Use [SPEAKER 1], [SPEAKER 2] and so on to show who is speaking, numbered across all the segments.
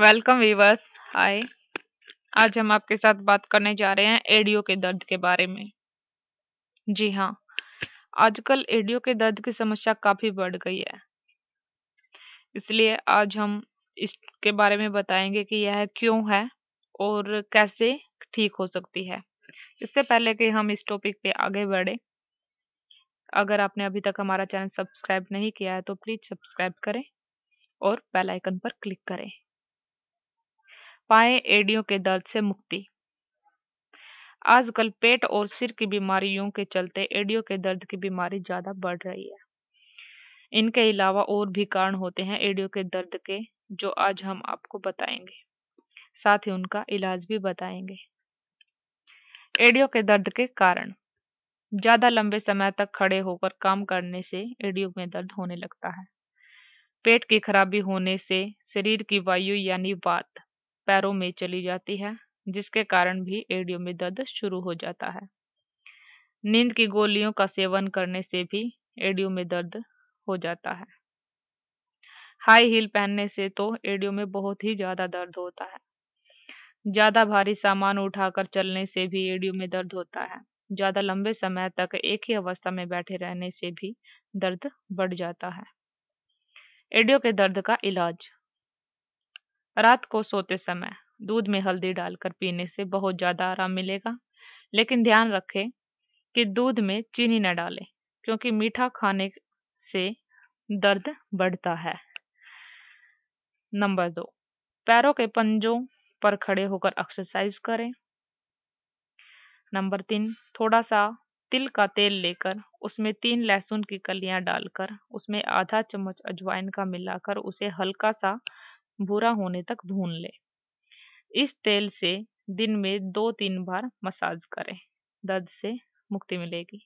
[SPEAKER 1] welcome viewers हाय आज हम आपके साथ बात करने जा रहे हैं एडियो के दर्द के बारे में जी हाँ आजकल एडियो के दर्द की समस्या काफी बढ़ गई है इसलिए आज हम इसके बारे में बताएंगे कि यह क्यों है और कैसे ठीक हो सकती है इससे पहले कि हम इस टॉपिक पे आगे बढ़े अगर आपने अभी तक हमारा चैनल सब्सक्राइब नहीं किया है तो प्लीज सब्सक्राइब करें और बेल आइकन पर क्लिक करें पाएं एड़ियों के दर्द से मुक्ति आजकल पेट और सिर की बीमारियों के चलते एड़ियों के दर्द की बीमारी ज़्यादा बढ़ रही है इनके अलावा और भी कारण होते हैं एड़ियों के दर्द के जो आज हम आपको बताएंगे साथ ही उनका इलाज भी बताएंगे एडियो के दर्द के कारण ज्यादा लंबे समय तक खड़े होकर काम करने से एडियो में दर्द होने लगता है पेट की खराबी होने से शरीर की वायु यानी वात पैरों में चली जाती है जिसके कारण भी एड़ियों में दर्द शुरू हो जाता है नींद की गोलियों का सेवन करने से भी एड़ियों में दर्द हो जाता है हाई हील पहनने से तो एड़ियों में बहुत ही ज्यादा दर्द होता है ज्यादा भारी सामान उठाकर चलने से भी एड़ियों में दर्द होता है ज्यादा लंबे समय तक एक ही अवस्था में बैठे रहने से भी दर्द बढ़ जाता है एडियो के दर्द का इलाज रात को सोते समय दूध में हल्दी डालकर पीने से बहुत ज़्यादा आराम मिलेगा लेकिन ध्यान रखें कि दूध में चीनी न डालें क्योंकि मीठा खाने से दर्द बढ़ता है नंबर दो पैरों के पंजों पर खड़े होकर एक्सरसाइज करें नंबर तीन थोड़ा सा तिल का तेल लेकर उसमें तीन लहसुन की कलियां डालकर उसमें आधा चम्मच अजवाइन का मिलाकर उसे हल्का सा भूरा होने तक भून ले इस तेल से दिन में दो तीन बार मसाज करें दर्द से मुक्ति मिलेगी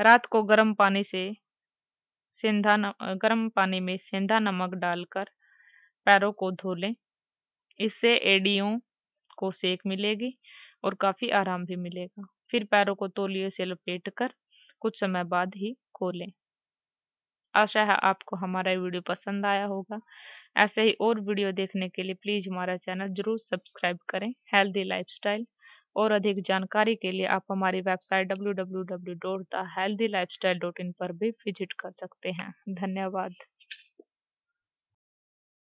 [SPEAKER 1] रात को गर्म पानी से सेंधा गर्म पानी में सेंधा नमक डालकर पैरों को धो लें इससे एडियों को सेक मिलेगी और काफ़ी आराम भी मिलेगा फिर पैरों को तौलिए से लपेट कर कुछ समय बाद ही खोलें आशा है आपको हमारा वीडियो पसंद आया होगा ऐसे ही और वीडियो देखने के लिए प्लीज़ हमारा चैनल जरूर सब्सक्राइब करें हेल्दी लाइफस्टाइल और अधिक जानकारी के लिए आप हमारी वेबसाइट डब्ल्यू पर भी विजिट कर सकते हैं धन्यवाद